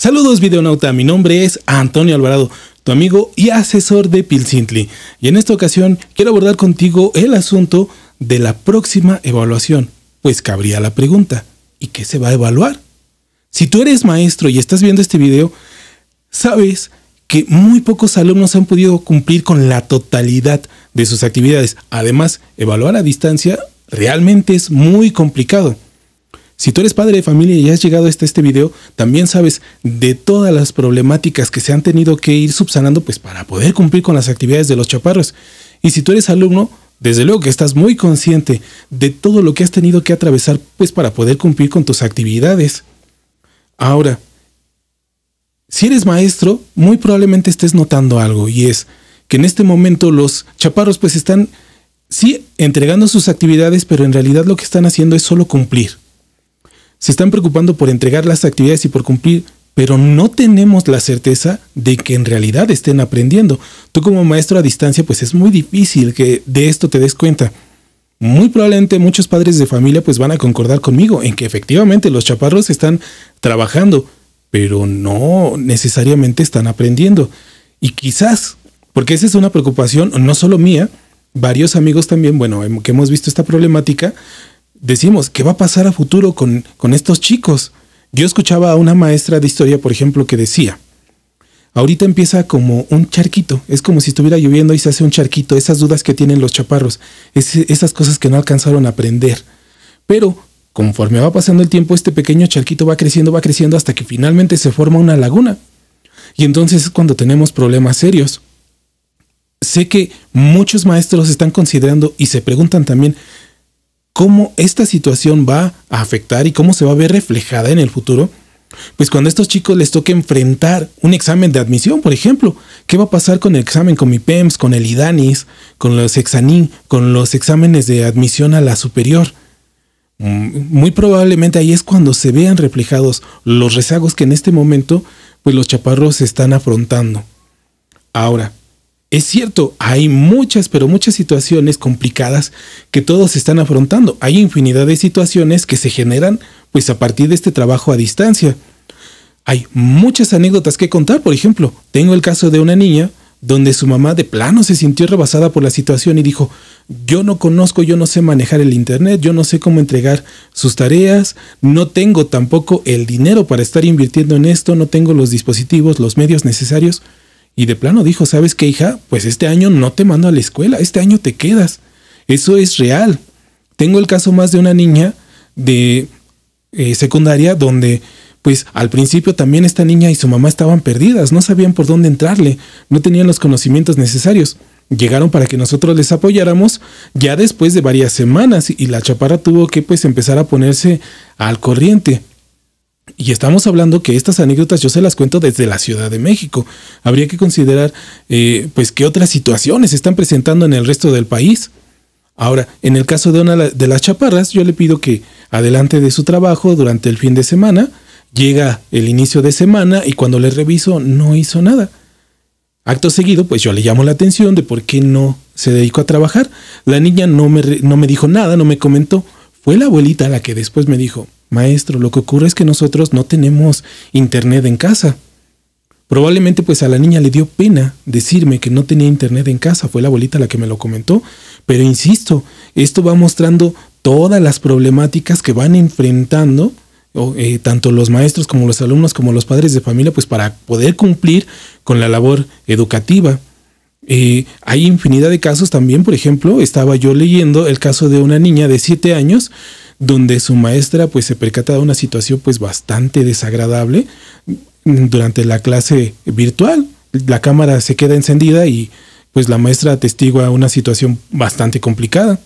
Saludos videonauta, mi nombre es Antonio Alvarado, tu amigo y asesor de Pilsintli, y en esta ocasión quiero abordar contigo el asunto de la próxima evaluación, pues cabría la pregunta, ¿y qué se va a evaluar? Si tú eres maestro y estás viendo este video, sabes que muy pocos alumnos han podido cumplir con la totalidad de sus actividades. Además, evaluar a distancia realmente es muy complicado. Si tú eres padre de familia y has llegado hasta este video, también sabes de todas las problemáticas que se han tenido que ir subsanando pues para poder cumplir con las actividades de los chaparros. Y si tú eres alumno, desde luego que estás muy consciente de todo lo que has tenido que atravesar pues para poder cumplir con tus actividades. Ahora, si eres maestro, muy probablemente estés notando algo y es que en este momento los chaparros pues están sí entregando sus actividades, pero en realidad lo que están haciendo es solo cumplir se están preocupando por entregar las actividades y por cumplir, pero no tenemos la certeza de que en realidad estén aprendiendo. Tú como maestro a distancia, pues es muy difícil que de esto te des cuenta. Muy probablemente muchos padres de familia pues van a concordar conmigo en que efectivamente los chaparros están trabajando, pero no necesariamente están aprendiendo. Y quizás, porque esa es una preocupación no solo mía, varios amigos también, bueno, em, que hemos visto esta problemática, decimos, ¿qué va a pasar a futuro con, estos chicos? Yo escuchaba a una maestra de historia, por ejemplo, que decía, ahorita empieza como un charquito, es como si estuviera lloviendo y se hace un charquito, esas dudas que tienen los chaparros, esas cosas que no alcanzaron a aprender. Pero conforme va pasando el tiempo, este pequeño charquito va creciendo, va creciendo hasta que finalmente se forma una laguna. Y entonces es cuando tenemos problemas serios. Sé que muchos maestros están considerando y se preguntan también cómo esta situación va a afectar y cómo se va a ver reflejada en el futuro. Pues cuando a estos chicos les toque enfrentar un examen de admisión, por ejemplo, ¿qué va a pasar con el examen con mi PEMS, con el IDANIS, con los EXANIN, con los exámenes de admisión a la superior? Mm, muy probablemente ahí es cuando se vean reflejados los rezagos que en este momento pues los chaparros están afrontando. Ahora, es cierto, hay muchas, pero muchas situaciones complicadas que todos están afrontando. Hay infinidad de situaciones que se generan pues a partir de este trabajo a distancia. Hay muchas anécdotas que contar, por ejemplo, tengo el caso de una niña donde su mamá de plano se sintió rebasada por la situación y dijo, yo no conozco, yo no sé manejar el Internet, yo no sé cómo entregar sus tareas, no tengo tampoco el dinero para estar invirtiendo en esto, no tengo los dispositivos, los medios necesarios. Y de plano dijo, ¿sabes qué, hija? Pues este año no te mando a la escuela, este año te quedas. Eso es real. Tengo el caso más de una niña de eh, secundaria donde pues al principio también esta niña y su mamá estaban perdidas, no sabían por dónde entrarle, no tenían los conocimientos necesarios. Llegaron para que nosotros les apoyáramos ya después de varias semanas y la chaparra tuvo que pues empezar a ponerse al corriente. Y estamos hablando que estas anécdotas yo se las cuento desde la Ciudad de México. Habría que considerar, eh, pues, qué otras situaciones se están presentando en el resto del país. Ahora, en el caso de una de las chaparras, yo le pido que adelante de su trabajo durante el fin de semana, llega el inicio de semana y cuando le reviso no hizo nada. Acto seguido, pues yo le llamo la atención de por qué no se dedicó a trabajar. La niña no no me dijo nada, no me comentó. Fue la abuelita la que después me dijo, Maestro, lo que ocurre es que nosotros no tenemos internet en casa. Probablemente pues a la niña le dio pena decirme que no tenía internet en casa, fue la abuelita la que me lo comentó, pero insisto, esto va mostrando todas las problemáticas que van enfrentando eh, tanto los maestros como los alumnos como los padres de familia pues para poder cumplir con la labor educativa. Eh, hay infinidad de casos también, por ejemplo, estaba yo leyendo el caso de una niña de 7 años donde su maestra pues se percata de una situación pues bastante desagradable durante la clase virtual. La cámara se queda encendida y pues la maestra atestigua una situación bastante complicada.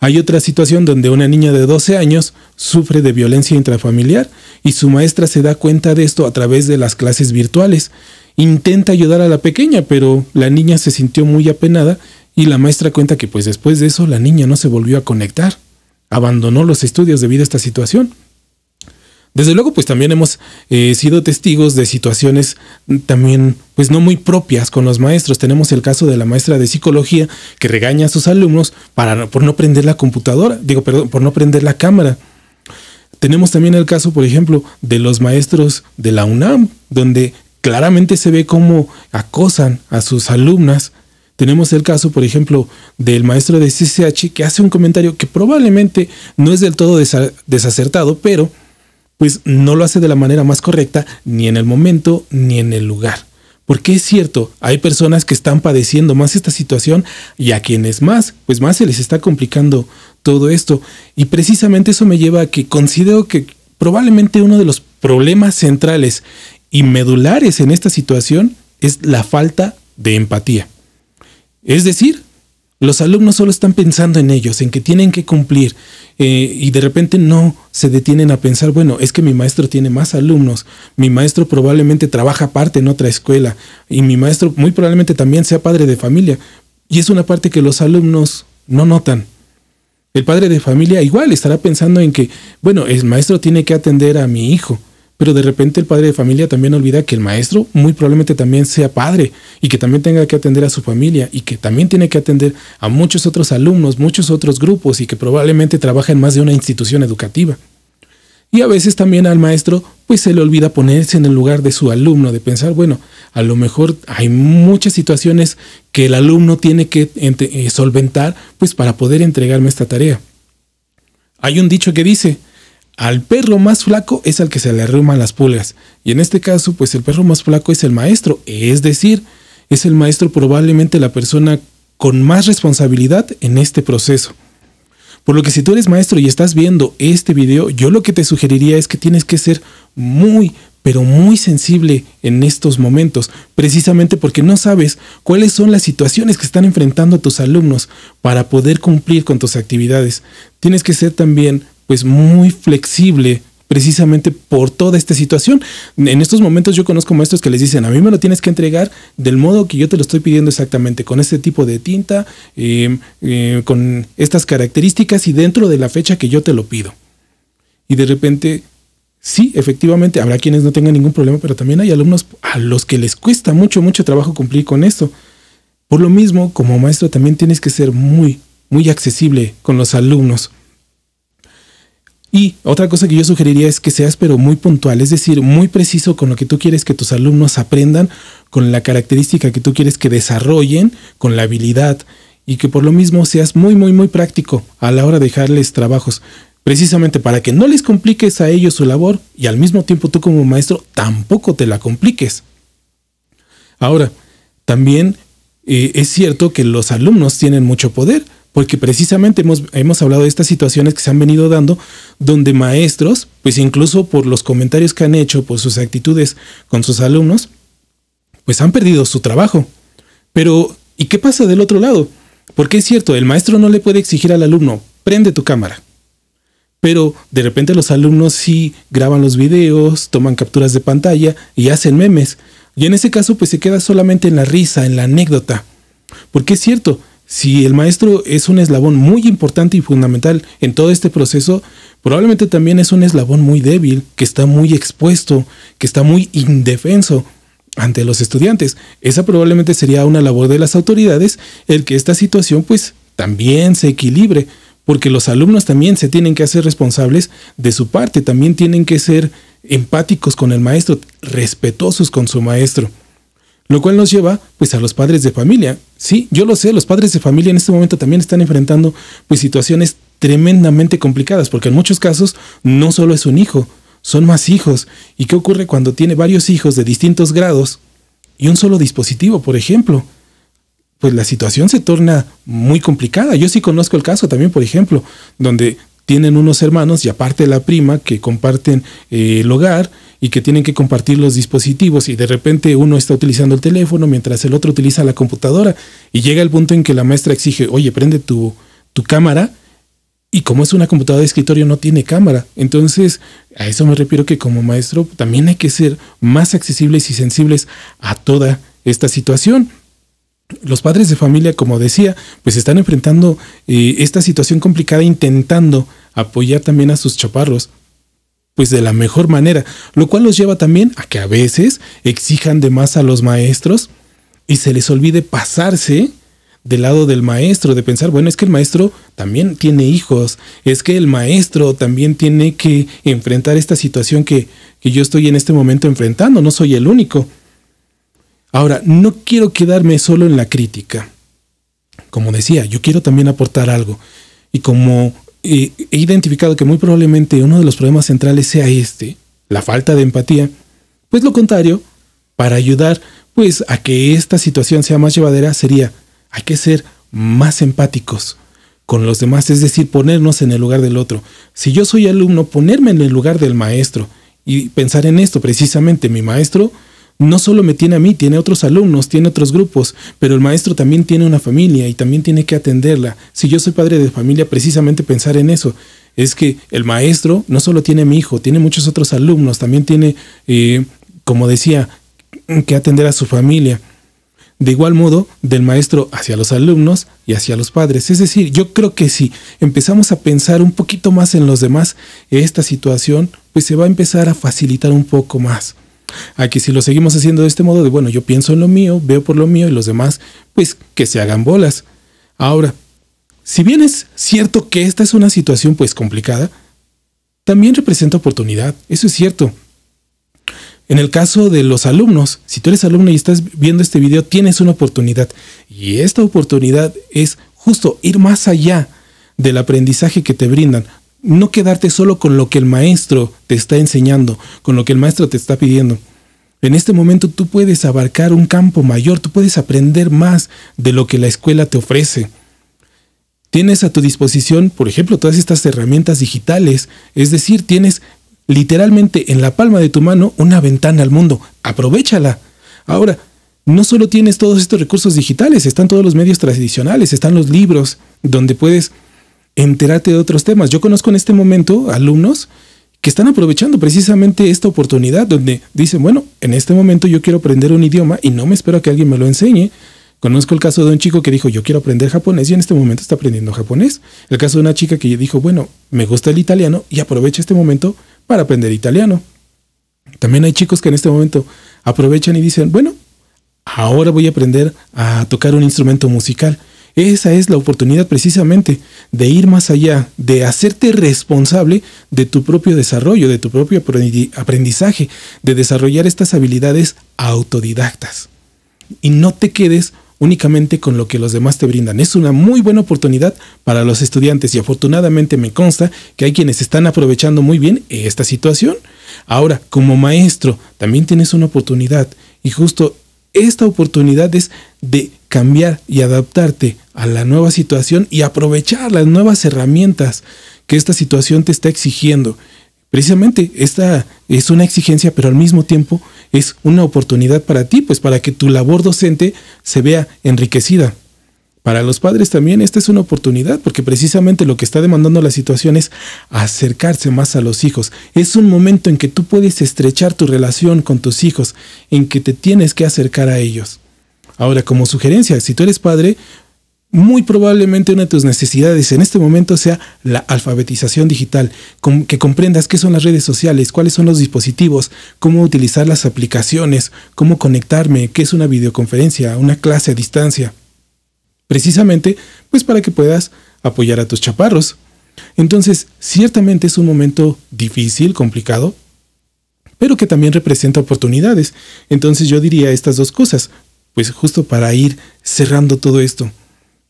Hay otra situación donde una niña de 12 años sufre de violencia intrafamiliar y su maestra se da cuenta de esto a través de las clases virtuales. Intenta ayudar a la pequeña, pero la niña se sintió muy apenada y la maestra cuenta que pues después de eso la niña no se volvió a conectar abandonó los estudios debido a esta situación. Desde luego, pues también hemos eh, sido testigos de situaciones también, pues no muy propias con los maestros. Tenemos el caso de la maestra de psicología que regaña a sus alumnos para, por no prender la computadora, digo, perdón, por no prender la cámara. Tenemos también el caso, por ejemplo, de los maestros de la UNAM, donde claramente se ve cómo acosan a sus alumnas tenemos el caso, por ejemplo, del maestro de CCH que hace un comentario que probablemente no es del todo desacertado, pero pues no lo hace de la manera más correcta ni en el momento ni en el lugar. Porque es cierto, hay personas que están padeciendo más esta situación y a quienes más, pues más se les está complicando todo esto. Y precisamente eso me lleva a que considero que probablemente uno de los problemas centrales y medulares en esta situación es la falta de empatía. Es decir, los alumnos solo están pensando en ellos, en que tienen que cumplir eh, y de repente no se detienen a pensar, bueno, es que mi maestro tiene más alumnos, mi maestro probablemente trabaja aparte en otra escuela y mi maestro muy probablemente también sea padre de familia. Y es una parte que los alumnos no notan. El padre de familia igual estará pensando en que, bueno, el maestro tiene que atender a mi hijo, pero de repente el padre de familia también olvida que el maestro muy probablemente también sea padre y que también tenga que atender a su familia y que también tiene que atender a muchos otros alumnos, muchos otros grupos y que probablemente trabaja en más de una institución educativa. Y a veces también al maestro pues se le olvida ponerse en el lugar de su alumno, de pensar, bueno, a lo mejor hay muchas situaciones que el alumno tiene que eh, solventar pues para poder entregarme esta tarea. Hay un dicho que dice, al perro más flaco es al que se le arruman las pulgas. Y en este caso, pues el perro más flaco es el maestro, es decir, es el maestro probablemente la persona con más responsabilidad en este proceso. Por lo que si tú eres maestro y estás viendo este video, yo lo que te sugeriría es que tienes que ser muy, pero muy sensible en estos momentos, precisamente porque no sabes cuáles son las situaciones que están enfrentando tus alumnos para poder cumplir con tus actividades. Tienes que ser también pues muy flexible precisamente por toda esta situación. En estos momentos yo conozco maestros que les dicen, a mí me lo tienes que entregar del modo que yo te lo estoy pidiendo exactamente, con este tipo de tinta, em, eh, con estas características y dentro de la fecha que yo te lo pido. Y de repente, sí, efectivamente, habrá quienes no tengan ningún problema, pero también hay alumnos a los que les cuesta mucho, mucho trabajo cumplir con esto. Por lo mismo, como maestro también tienes que ser muy, muy accesible con los alumnos y otra cosa que yo sugeriría es que seas pero muy puntual, es decir, muy preciso con lo que tú quieres que tus alumnos aprendan, con la característica que tú quieres que desarrollen, con la habilidad y que por lo mismo seas muy, muy, muy práctico a la hora de dejarles trabajos, precisamente para que no les compliques a ellos su labor y al mismo tiempo tú como maestro tampoco te la compliques. Ahora, también eh, es cierto que los alumnos tienen mucho poder porque precisamente hemos, hablado de estas situaciones que se han venido dando, donde maestros, pues incluso por los comentarios que han hecho, por sus actitudes con sus alumnos, pues han perdido su trabajo. Pero, ¿y qué pasa del otro lado? Porque es cierto, el maestro no le puede exigir al alumno, prende tu cámara. Pero de repente los alumnos sí graban los videos, toman capturas de pantalla y hacen memes. Y en ese caso, pues se queda solamente en la risa, en la anécdota. Porque es cierto, si el maestro es un eslabón muy importante y fundamental en todo este proceso, probablemente también es un eslabón muy débil, que está muy expuesto, que está muy indefenso ante los estudiantes. Esa probablemente sería una labor de las autoridades el que esta situación pues también se equilibre, porque los alumnos también se tienen que hacer responsables de su parte, también tienen que ser empáticos con el maestro, respetuosos con su maestro. Lo cual nos lleva pues a los padres de familia. Sí, yo lo sé, los padres de familia en este momento también están enfrentando pues situaciones tremendamente complicadas, porque en muchos casos no solo es un hijo, son más hijos. ¿Y qué ocurre cuando tiene varios hijos de distintos grados y un solo dispositivo, por ejemplo? Pues la situación se torna muy complicada. Yo sí conozco el caso también, por ejemplo, donde tienen unos hermanos y aparte la prima que comparten eh, el hogar y que tienen que compartir los dispositivos y de repente uno está utilizando el teléfono mientras el otro utiliza la computadora y llega el punto en que la maestra exige, oye, prende tu, tu cámara y como es una computadora de escritorio no tiene cámara. Entonces, a eso me refiero que como maestro también hay que ser más accesibles y sensibles a toda esta situación. Los padres de familia, como decía, pues están enfrentando eh, esta situación complicada intentando apoyar también a sus chaparros, pues de la mejor manera, lo cual los lleva también a que a veces exijan de más a los maestros y se les olvide pasarse del lado del maestro, de pensar, bueno, es que el maestro también tiene hijos, es que el maestro también tiene que enfrentar esta situación que, que yo estoy en este momento enfrentando, no soy el único. Ahora, no quiero quedarme solo en la crítica. Como decía, yo quiero también aportar algo. Y como he identificado que muy probablemente uno de los problemas centrales sea este, la falta de empatía, pues lo contrario, para ayudar pues a que esta situación sea más llevadera sería, hay que ser más empáticos con los demás, es decir, ponernos en el lugar del otro. Si yo soy alumno, ponerme en el lugar del maestro y pensar en esto precisamente, mi maestro no solo me tiene a mí, tiene otros alumnos, tiene otros grupos, pero el maestro también tiene una familia y también tiene que atenderla. Si yo soy padre de familia, precisamente pensar en eso. Es que el maestro no solo tiene a mi hijo, tiene muchos otros alumnos, también tiene, eh, como decía, que atender a su familia. De igual modo, del maestro hacia los alumnos y hacia los padres. Es decir, yo creo que si empezamos a pensar un poquito más en los demás, esta situación pues se va a empezar a facilitar un poco más. Aquí si lo seguimos haciendo de este modo, de bueno, yo pienso en lo mío, veo por lo mío y los demás, pues que se hagan bolas. Ahora, si bien es cierto que esta es una situación pues complicada, también representa oportunidad, eso es cierto. En el caso de los alumnos, si tú eres alumno y estás viendo este video, tienes una oportunidad. Y esta oportunidad es justo ir más allá del aprendizaje que te brindan, no quedarte solo con lo que el maestro te está enseñando, con lo que el maestro te está pidiendo. En este momento tú puedes abarcar un campo mayor, tú puedes aprender más de lo que la escuela te ofrece. Tienes a tu disposición, por ejemplo, todas estas herramientas digitales, es decir, tienes literalmente en la palma de tu mano una ventana al mundo. Aprovechala. Ahora, no solo tienes todos estos recursos digitales, están todos los medios tradicionales, están los libros donde puedes entérate de otros temas. Yo conozco en este momento alumnos que están aprovechando precisamente esta oportunidad donde dicen, bueno, en este momento yo quiero aprender un idioma y no me espero a que alguien me lo enseñe. Conozco el caso de un chico que dijo, yo quiero aprender japonés y en este momento está aprendiendo japonés. El caso de una chica que dijo, bueno, me gusta el italiano y aprovecha este momento para aprender italiano. También hay chicos que en este momento aprovechan y dicen, bueno, ahora voy a aprender a tocar un instrumento musical esa es la oportunidad precisamente de ir más allá, de hacerte responsable de tu propio desarrollo, de tu propio aprendizaje, de desarrollar estas habilidades autodidactas. Y no te quedes únicamente con lo que los demás te brindan. Es una muy buena oportunidad para los estudiantes y afortunadamente me consta que hay quienes están aprovechando muy bien esta situación. Ahora, como maestro, también tienes una oportunidad y justo esta oportunidad es de cambiar y adaptarte a la nueva situación y aprovechar las nuevas herramientas que esta situación te está exigiendo. Precisamente esta es una exigencia, pero al mismo tiempo es una oportunidad para ti, pues para que tu labor docente se vea enriquecida. Para los padres también esta es una oportunidad, porque precisamente lo que está demandando la situación es acercarse más a los hijos. Es un momento en que tú puedes estrechar tu relación con tus hijos, en que te tienes que acercar a ellos. Ahora, como sugerencia, si tú eres padre, muy probablemente una de tus necesidades en este momento sea la alfabetización digital, que comprendas qué son las redes sociales, cuáles son los dispositivos, cómo utilizar las aplicaciones, cómo conectarme, qué es una videoconferencia, una clase a distancia. Precisamente, pues para que puedas apoyar a tus chaparros. Entonces, ciertamente es un momento difícil, complicado, pero que también representa oportunidades. Entonces yo diría estas dos cosas, pues justo para ir cerrando todo esto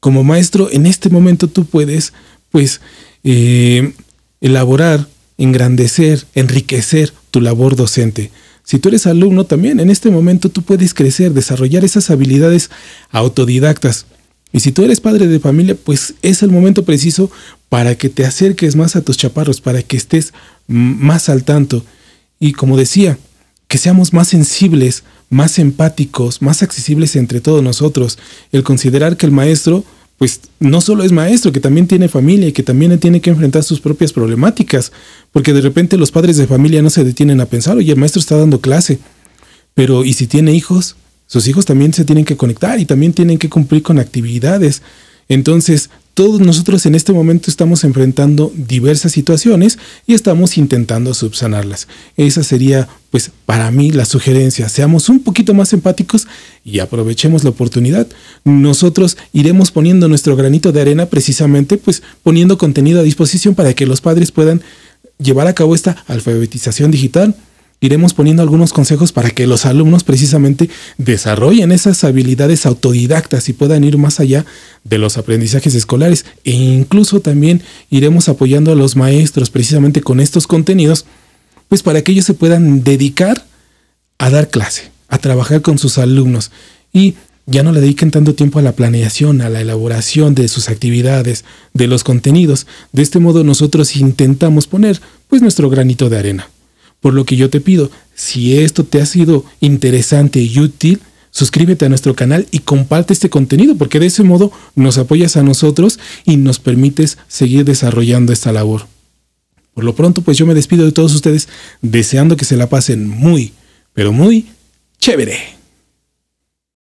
como maestro en este momento tú puedes pues eh, elaborar, engrandecer, enriquecer tu labor docente. Si tú eres alumno también, en este momento tú puedes crecer, desarrollar esas habilidades autodidactas. Y si tú eres padre de familia, pues es el momento preciso para que te acerques más a tus chaparros, para que estés más al tanto. Y como decía, que seamos más sensibles, más empáticos, más accesibles entre todos nosotros. El considerar que el maestro pues no solo es maestro, que también tiene familia y que también tiene que enfrentar sus propias problemáticas, porque de repente los padres de familia no se detienen a pensar, oye, el maestro está dando clase, pero ¿y si tiene hijos? Sus hijos también se tienen que conectar y también tienen que cumplir con actividades. Entonces, todos nosotros en este momento estamos enfrentando diversas situaciones y estamos intentando subsanarlas. Esa sería, pues, para mí la sugerencia. Seamos un poquito más empáticos y aprovechemos la oportunidad. Nosotros iremos poniendo nuestro granito de arena precisamente, pues, poniendo contenido a disposición para que los padres puedan llevar a cabo esta alfabetización digital iremos poniendo algunos consejos para que los alumnos precisamente desarrollen esas habilidades autodidactas y puedan ir más allá de los aprendizajes escolares. E incluso también iremos apoyando a los maestros precisamente con estos contenidos, pues para que ellos se puedan dedicar a dar clase, a trabajar con sus alumnos y ya no le dediquen tanto tiempo a la planeación, a la elaboración de sus actividades, de los contenidos. De este modo nosotros intentamos poner pues nuestro granito de arena. Por lo que yo te pido, si esto te ha sido interesante y útil, suscríbete a nuestro canal y comparte este contenido, porque de ese modo nos apoyas a nosotros y nos permites seguir desarrollando esta labor. Por lo pronto, pues yo me despido de todos ustedes, deseando que se la pasen muy, pero muy chévere.